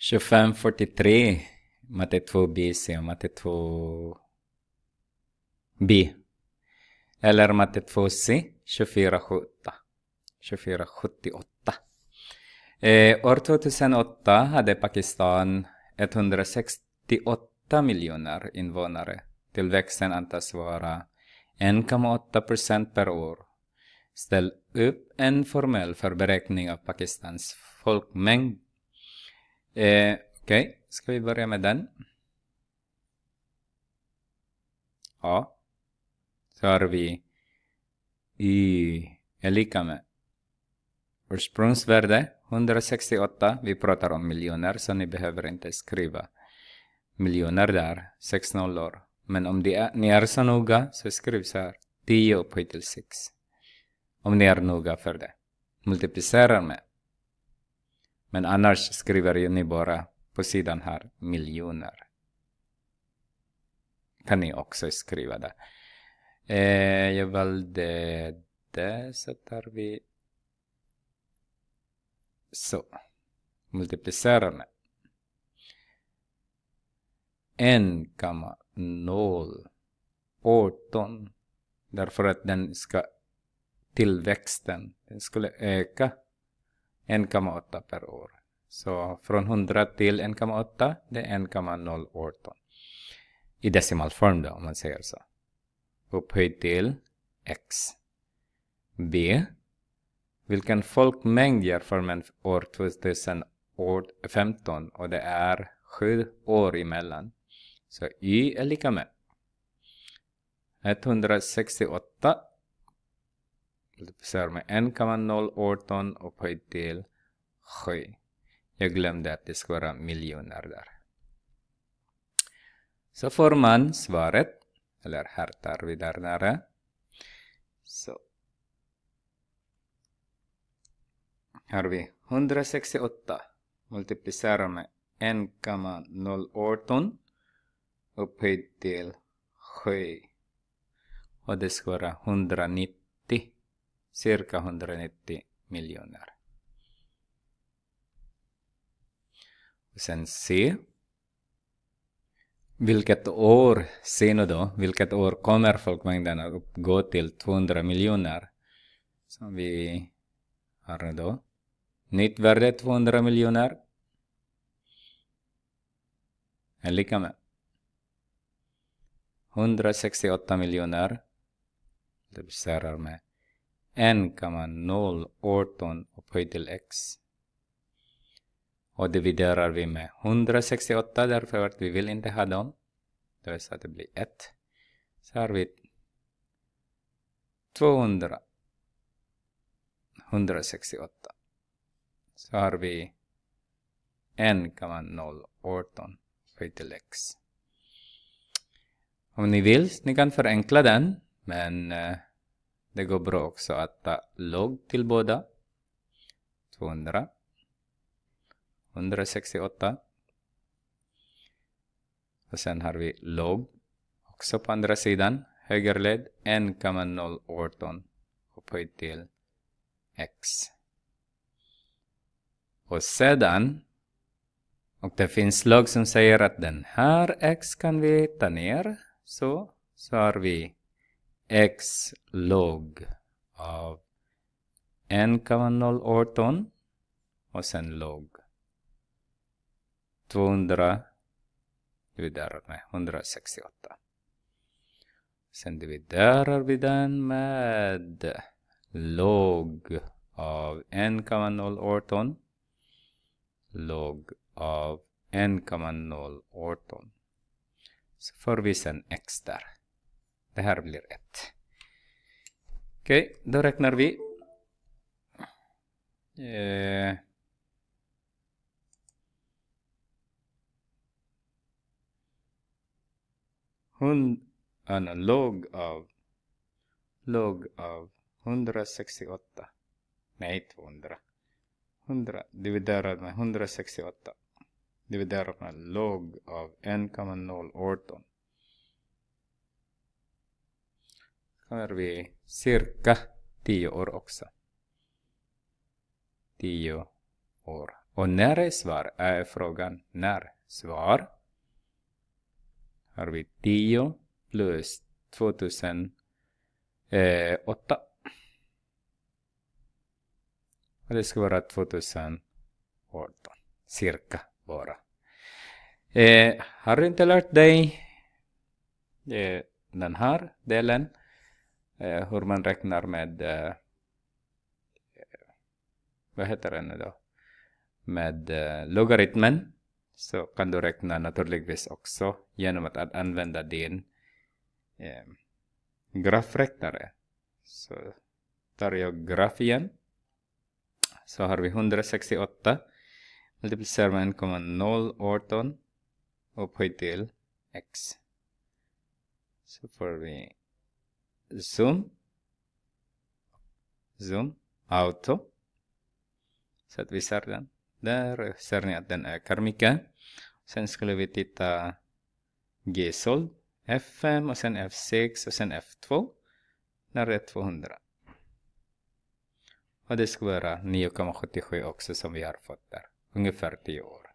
2543 matte 2bc och matte 2b. Eller matte 2c 2478. 2478. Eh, år 2008 hade Pakistan 168 miljoner invånare. Tillväxten antas vara 1,8 procent per år. Ställ upp en formell för beräkning av Pakistans folkmängd Eh, Okej, okay. ska vi börja med den? Ja. Så har vi y är lika med ursprungsvärde 168. Vi pratar om miljoner så ni behöver inte skriva miljoner där, sex nollor. Men om är, ni är så noga så skriv så här 10 upphöjt till 6. Om ni är noga för det. Multiplicerar med men annars skriver ni bara på sidan här miljoner. Kan ni också skriva det. Eh, jag valde det så tar vi så. Multiplicera. 1,0 18 därför att den ska tillväxten den skulle öka 1,8 per år. Så från 100 till 1,8 det är 1,018. I decimalform då om man säger så. Upphöjd till x. B. Vilken folkmängd ger formen år 2015 och det är 7 år emellan. Så y är lika med 168 multiplicerar med 1,018 upphöjt till 7. Jag glömde att det ska vara miljoner där. Så får man svaret, eller här tar vi där nära. Så. Här har vi 168 multiplicerar med 1,018 upphöjt till 7. Och det ska vara 190 cirka 190 miljoner. sen C. Vilket år, se då, vilket år kommer folkmängden att uppgå till 200 miljoner? Som vi har nu då. Nytt värde 200 miljoner. Är lika med. 168 miljoner. Det blir med n,018 upphöjt till x. Och dividerar vi med 168 därför att vi vill inte ha dem. Då är så att det blir 1. Så har vi 200. 168. Så har vi 1,018 upphöjt till x. Om ni vill, ni kan förenkla den. Men eh, det går bra också att ta log till båda. 200. 168. Och sen har vi log. Också på andra sidan, högerled, 1,018 Upphöjt till x. Och sedan, och det finns log som säger att den här x kan vi ta ner. Så, så har vi x log av n kan 0 18 och sen log 200 dividerar med 168. Sen dividerar vi den med log av n kan 0 18 log av n kan 0 18. Så får vi sen x där. Det här blir ett. Okej, okay, då räknar vi. Eh. Hund, en ah, log av log av 168. Nej, 200. 100 dividerat med 168 dividerat med log av 1,018 här vi cirka 10 år också. 10 år. Och när är svar? Är frågan när svar? Har vi 10 plus 2008. Eh, Och det ska vara 2018. Cirka bara. Eh, har du inte lärt dig eh, den här delen eh, hur man räknar med eh, vad heter det nu då med eh, logaritmen så kan du räkna naturligtvis också genom att använda din eh, grafräknare så tar jag graf igen så har vi 168 multiplicerar med 1,018 upphöjt till x så får vi zoom, zoom, auto. Så att vi ser den. Där ser ni att den ökar mycket. Sen skulle vi titta g sold F5 och sen F6 och sen F2. När det är 200. Och det skulle vara 9,77 också som vi har fått där. Ungefär 10 år.